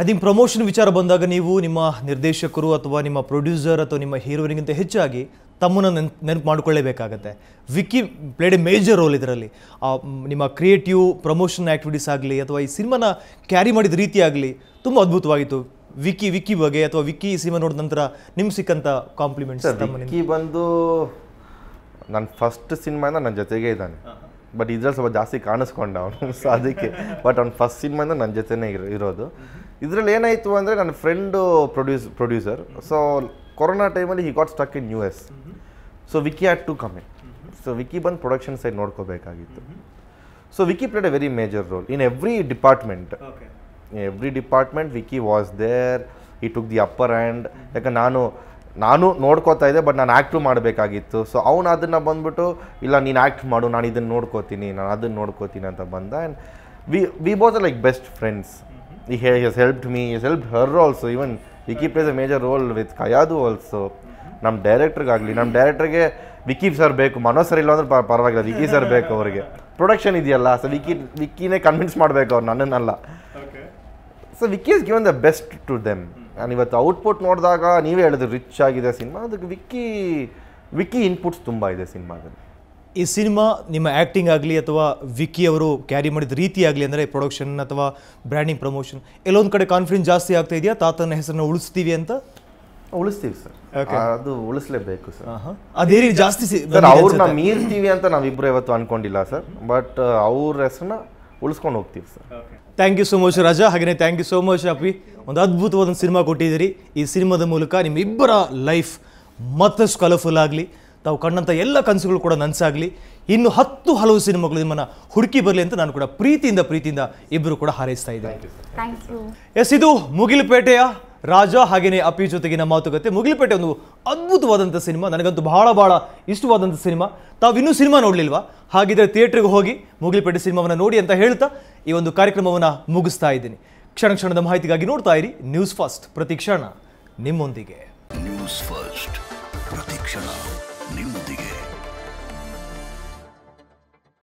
ಅದಿನ promotion ವಿಚಾರ ಬಂದಾಗ ನೀವು ನಿಮ್ಮ ನಿರ್ದೇಶಕರು ಅಥವಾ ನಿಮ್ಮ ಪ್ರೊಡ್ಯೂಸರ್ ಅಥವಾ ನಿಮ್ಮ ಹೀರೋಯಿನ್ಗಿಂತ ಹೆಚ್ಚಾಗಿ ತಮ್ಮನ್ನು ನೆನ್ ನೆನಪು ಮಾಡಿಕೊಳ್ಳೇಬೇಕಾಗತ್ತೆ Vicky played a major role ಇದರಲ್ಲಿ ನಿಮ್ಮ ಕ್ರಿಯೇಟಿವ್ ಪ್ರಮೋಷನ್ ಆ್ಯಕ್ಟಿವಿಟೀಸ್ ಆಗಲಿ ಅಥವಾ ಈ ಸಿನಿಮಾನ ಕ್ಯಾರಿ ಮಾಡಿದ ರೀತಿ ಆಗಲಿ ತುಂಬ ಅದ್ಭುತವಾಗಿತ್ತು ವಿಕ್ಕಿ ವಿಕ್ಕಿ ಬಗ್ಗೆ ಅಥವಾ ವಿಕ್ಕಿ ಸಿನಿಮಾ ನೋಡಿದ ನಂತರ ನಿಮ್ಗೆ ಸಿಕ್ಕಂಥ ಕಾಂಪ್ಲಿಮೆಂಟ್ಸ್ ಬಂದು ನನ್ನ ಫಸ್ಟ್ ಸಿನಿಮಾನ ನನ್ನ ಜೊತೆಗೆ ಇದ್ದಾನೆ ಬಟ್ ಇದ್ರಲ್ಲಿ ಸ್ವಲ್ಪ ಜಾಸ್ತಿ ಕಾಣಿಸ್ಕೊಂಡ ಅವನು ಸೊ ಅದಕ್ಕೆ ಬಟ್ ಅವ್ನು ಫಸ್ಟ್ ಸಿನಿಮಾಯಿಂದ ನನ್ನ ಜೊತೆನೇ ಇರೋದು ಇದರಲ್ಲಿ ಏನಾಯಿತು ಅಂದರೆ ನನ್ನ friend produce producer so corona ಟೈಮಲ್ಲಿ he got stuck in U S so Vicky had to come so Vicky ಬಂದು ಪ್ರೊಡಕ್ಷನ್ ಸೈಡ್ ನೋಡ್ಕೋಬೇಕಾಗಿತ್ತು so Vicky played a very major role in every department every department Vicky was there he took the upper hand ಯಾಕಂದ್ರೆ ನಾನು ನಾನು ನೋಡ್ಕೋತಾ ಇದ್ದೆ but ನಾನು act ಮಾಡಬೇಕಾಗಿತ್ತು so ಅವ್ನು ಅದನ್ನು ಬಂದುಬಿಟ್ಟು ಇಲ್ಲ ನೀನು ಆ್ಯಕ್ಟ್ ಮಾಡು ನಾನು ಇದನ್ನು ನೋಡ್ಕೋತೀನಿ ನಾನು ಅದನ್ನು ನೋಡ್ಕೋತೀನಿ ಅಂತ ಬಂದ and we we both a like best friends he he he's help me yes help her also even Vicky plays a major role with ಕಯಾದು ಆಲ್ಸೋ ನಮ್ಮ ಡೈರೆಕ್ಟ್ರಿಗಾಗಲಿ ನಮ್ಮ ಡೈರೆಕ್ಟ್ರಿಗೆ ವಿಕಿ ಸರ್ ಬೇಕು ಮನೋ ಸರ್ ಇಲ್ಲ ಅಂದ್ರೆ ಪರವಾಗಿಲ್ಲ ವಿಕಿ ಸರ್ ಬೇಕು ಅವರಿಗೆ ಪ್ರೊಡಕ್ಷನ್ ಇದೆಯಲ್ಲ ಸೊ ವಿಕಿ ವಿಕ್ಕಿನೇ ಕನ್ವಿನ್ಸ್ ಮಾಡಬೇಕು ಅವ್ರು ನನ್ನನ್ನಲ್ಲ so Vicky is given the best to them ನಾನು ಇವತ್ತು ಔಟ್ಪುಟ್ ನೋಡಿದಾಗ ನೀವೇ ಹೇಳಿದ್ರು ರಿಚ್ ಆಗಿದೆ ಸಿನಿಮಾ ಅದಕ್ಕೆ ವಿಕ್ಕಿ ವಿಕ್ಕಿ ಇನ್ಪುಟ್ಸ್ ತುಂಬ ಇದೆ ಸಿನಿಮಾದಲ್ಲಿ ಈ ಸಿನಿಮಾ ನಿಮ್ಮ ಆ್ಯಕ್ಟಿಂಗ್ ಆಗಲಿ ಅಥವಾ ವಿಕ್ಕಿ ಅವರು ಕ್ಯಾರಿ ಮಾಡಿದ ರೀತಿ ಆಗಲಿ ಅಂದರೆ ಪ್ರೊಡಕ್ಷನ್ ಅಥವಾ ಬ್ರ್ಯಾಂಡಿಂಗ್ ಪ್ರಮೋಷನ್ ಎಲ್ಲೊಂದು ಕಡೆ ಕಾನ್ಫಿಡೆನ್ಸ್ ಜಾಸ್ತಿ ಆಗ್ತಾ ಇದೆಯಾ ತಾತನ ಹೆಸರನ್ನ ಉಳಿಸ್ತೀವಿ ಅಂತ ಉಳಿಸ್ತೀವಿ ಸರ್ ಅದು ಉಳಿಸ್ಲೇಬೇಕು ಸರ್ ಅದೇ ರೀತಿ ಜಾಸ್ತಿ ಅವ್ರನ್ನ ಮೀರ್ತೀವಿ ಅಂತ ನಾವಿಬ್ಬರು ಇವತ್ತು ಅನ್ಕೊಂಡಿಲ್ಲ ಸರ್ ಬಟ್ ಅವ್ರ ಹೆಸರನ್ನ ಉಳಿಸ್ಕೊಂಡು ಹೋಗ್ತೀವಿ sir thank you so much Raja ಹಾಗೇನೇ ಥ್ಯಾಂಕ್ ಯು ಸೋ ಮಚ್ ಅಪಿ ಒಂದು ಅದ್ಭುತವಾದ ಸಿನಿಮಾ ಕೊಟ್ಟಿದ್ದೀರಿ ಈ ಸಿನಿಮಾದ ಮೂಲಕ ನಿಮ್ಮಿಬ್ಬರ ಲೈಫ್ ಮತ್ತಷ್ಟು ಕಲರ್ಫುಲ್ ಆಗಲಿ ತಾವು ಕಂಡಂಥ ಎಲ್ಲ ಕನಸುಗಳು ಕೂಡ ನನಸಾಗಲಿ ಇನ್ನು ಹತ್ತು ಹಲವು ಸಿನಿಮಾಗಳು ನಿಮ್ಮನ್ನು ಹುಡುಕಿ ಬರಲಿ ಅಂತ ನಾನು ಕೂಡ ಪ್ರೀತಿಯಿಂದ ಪ್ರೀತಿಯಿಂದ ಇಬ್ಬರು ಕೂಡ ಹಾರೈಸ್ತಾ ಇದ್ದೇನೆ ಎಸ್ ಇದು ಮುಗಿಲುಪೇಟೆಯ ರಾಜ ಹಾಗೆಯೇ ಅಪ್ಪಿ ಜೊತೆಗಿನ ಮಾತುಕತೆ ಮುಗಿಲುಪೇಟೆ ಒಂದು ಅದ್ಭುತವಾದಂಥ ಸಿನಿಮಾ ನನಗಂತೂ ಬಹಳ ಬಹಳ ಇಷ್ಟವಾದಂಥ ಸಿನಿಮಾ ತಾವು ಇನ್ನೂ ಸಿನಿಮಾ ನೋಡಲಿಲ್ವಾ ಹಾಗಿದ್ರೆ ಥಿಯೇಟ್ರಿಗೆ ಹೋಗಿ ಮುಗಿಲುಪೇಟೆ ಸಿನಿಮಾವನ್ನು ನೋಡಿ ಅಂತ ಹೇಳ್ತಾ ಈ ಒಂದು ಕಾರ್ಯಕ್ರಮವನ್ನು ಮುಗಿಸ್ತಾ ಇದ್ದೀನಿ ಕ್ಷಣ ಕ್ಷಣದ ಮಾಹಿತಿಗಾಗಿ ನೋಡ್ತಾ ಇರಿ ನ್ಯೂಸ್ ಫಸ್ಟ್ ಪ್ರತಿಕ್ಷಣ ನಿಮ್ಮೊಂದಿಗೆ ನ್ಯೂಸ್ ಫಸ್ಟ್ ಪ್ರತಿಕ್ಷಣ ನಿಮ್ಮೊಂದಿಗೆ